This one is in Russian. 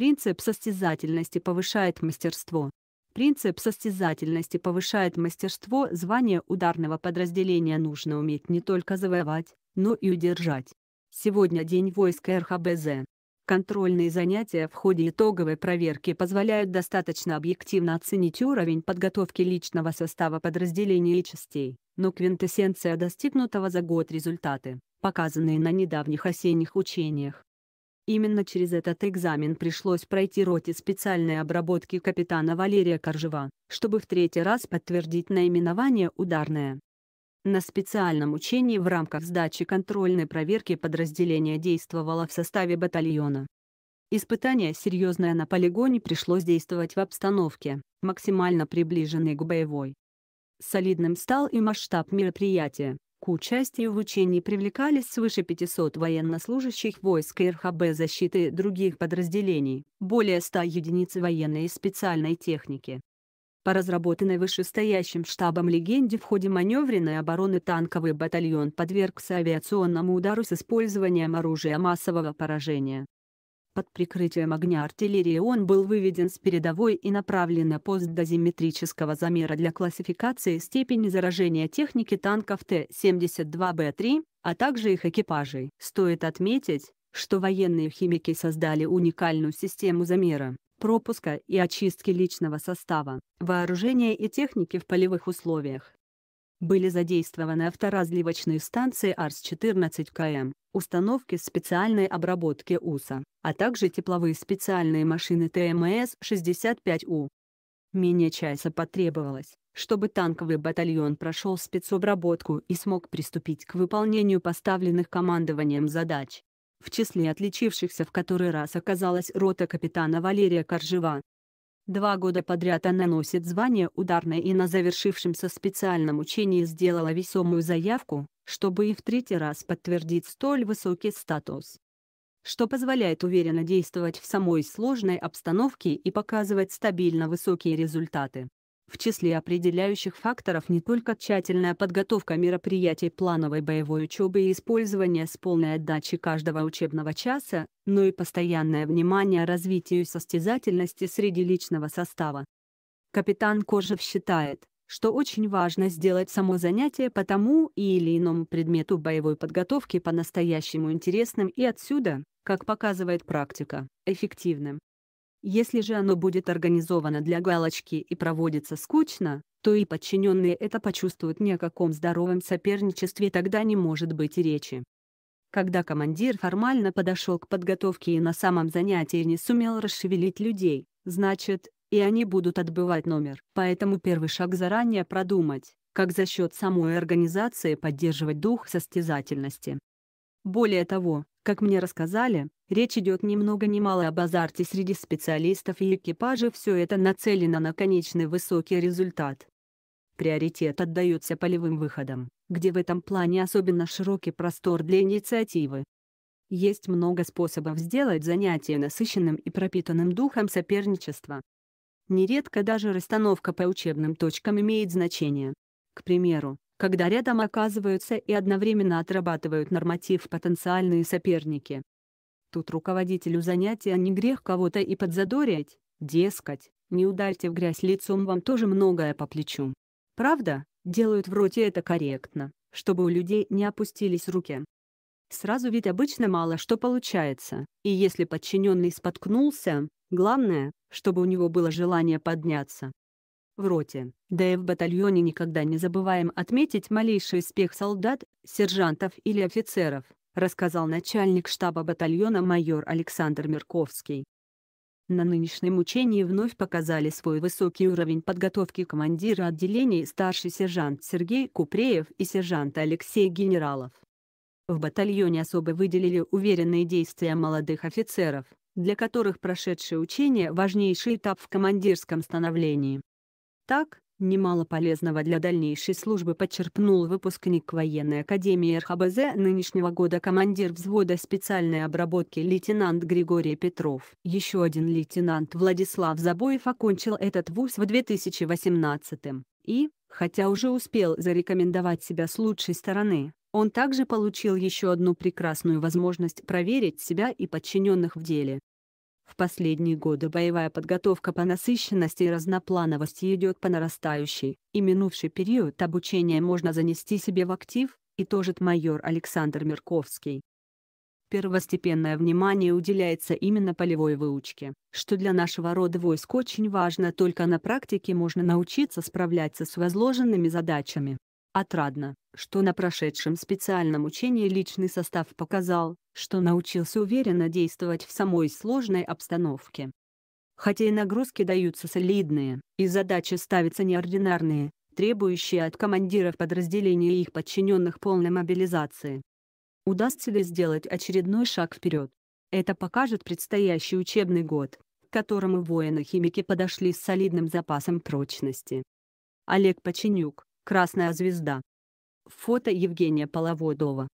Принцип состязательности повышает мастерство. Принцип состязательности повышает мастерство, звание ударного подразделения нужно уметь не только завоевать, но и удержать. Сегодня день войска РХБЗ. Контрольные занятия в ходе итоговой проверки позволяют достаточно объективно оценить уровень подготовки личного состава подразделений и частей, но квинтэссенция достигнутого за год результаты, показанные на недавних осенних учениях, Именно через этот экзамен пришлось пройти роте специальной обработки капитана Валерия Коржева, чтобы в третий раз подтвердить наименование «Ударное». На специальном учении в рамках сдачи контрольной проверки подразделение действовало в составе батальона. Испытание серьезное на полигоне пришлось действовать в обстановке, максимально приближенной к боевой. Солидным стал и масштаб мероприятия, к участию в учении привлекались свыше 500 военнослужащих войск РХБ защиты других подразделений, более 100 единиц военной и специальной техники. По разработанной вышестоящим штабом легенде в ходе маневренной обороны танковый батальон подвергся авиационному удару с использованием оружия массового поражения. Под прикрытием огня артиллерии он был выведен с передовой и направлен на пост дозиметрического замера для классификации степени заражения техники танков Т-72Б3, а также их экипажей. Стоит отметить, что военные химики создали уникальную систему замера, пропуска и очистки личного состава, вооружения и техники в полевых условиях. Были задействованы авторазливочные станции АРС-14КМ, установки специальной обработки УСА, а также тепловые специальные машины ТМС-65У. Менее часа потребовалось, чтобы танковый батальон прошел спецобработку и смог приступить к выполнению поставленных командованием задач. В числе отличившихся в который раз оказалась рота капитана Валерия Коржева, Два года подряд она носит звание ударной и на завершившемся специальном учении сделала весомую заявку, чтобы и в третий раз подтвердить столь высокий статус. Что позволяет уверенно действовать в самой сложной обстановке и показывать стабильно высокие результаты. В числе определяющих факторов не только тщательная подготовка мероприятий плановой боевой учебы и использование с полной отдачи каждого учебного часа, но и постоянное внимание развитию состязательности среди личного состава. Капитан Кожев считает, что очень важно сделать само занятие по тому или иному предмету боевой подготовки по-настоящему интересным и отсюда, как показывает практика, эффективным. Если же оно будет организовано для галочки и проводится скучно, то и подчиненные это почувствуют ни о каком здоровом соперничестве тогда не может быть и речи. Когда командир формально подошел к подготовке и на самом занятии не сумел расшевелить людей, значит, и они будут отбывать номер. Поэтому первый шаг заранее продумать, как за счет самой организации поддерживать дух состязательности. Более того, как мне рассказали, речь идет ни много ни мало об азарте среди специалистов и экипажа все это нацелено на конечный высокий результат. Приоритет отдается полевым выходам, где в этом плане особенно широкий простор для инициативы. Есть много способов сделать занятие насыщенным и пропитанным духом соперничества. Нередко даже расстановка по учебным точкам имеет значение. К примеру, когда рядом оказываются и одновременно отрабатывают норматив потенциальные соперники. Тут руководителю занятия не грех кого-то и подзадорить, дескать, не ударьте в грязь лицом вам тоже многое по плечу. Правда, делают вроде это корректно, чтобы у людей не опустились руки. Сразу ведь обычно мало что получается, и если подчиненный споткнулся, главное, чтобы у него было желание подняться в роте. Да и в батальоне никогда не забываем отметить малейший успех солдат, сержантов или офицеров, рассказал начальник штаба батальона майор Александр Мерковский. На нынешнем учении вновь показали свой высокий уровень подготовки командира отделений старший сержант Сергей Купреев и сержант Алексей Генералов. В батальоне особо выделили уверенные действия молодых офицеров, для которых прошедшее учение – важнейший этап в командирском становлении. Так, немало полезного для дальнейшей службы подчерпнул выпускник военной академии РХБЗ нынешнего года командир взвода специальной обработки лейтенант Григорий Петров. Еще один лейтенант Владислав Забоев окончил этот вуз в 2018 -м. И, хотя уже успел зарекомендовать себя с лучшей стороны, он также получил еще одну прекрасную возможность проверить себя и подчиненных в деле. В последние годы боевая подготовка по насыщенности и разноплановости идет по нарастающей, и минувший период обучения можно занести себе в актив, и тоже майор Александр Мерковский. Первостепенное внимание уделяется именно полевой выучке, что для нашего рода войск очень важно, только на практике можно научиться справляться с возложенными задачами, Отрадно, что на прошедшем специальном учении личный состав показал, что научился уверенно действовать в самой сложной обстановке. Хотя и нагрузки даются солидные, и задачи ставятся неординарные, требующие от командиров подразделений и их подчиненных полной мобилизации. Удастся ли сделать очередной шаг вперед? Это покажет предстоящий учебный год, к которому воины-химики подошли с солидным запасом прочности. Олег Починюк Красная звезда. Фото Евгения Половодова.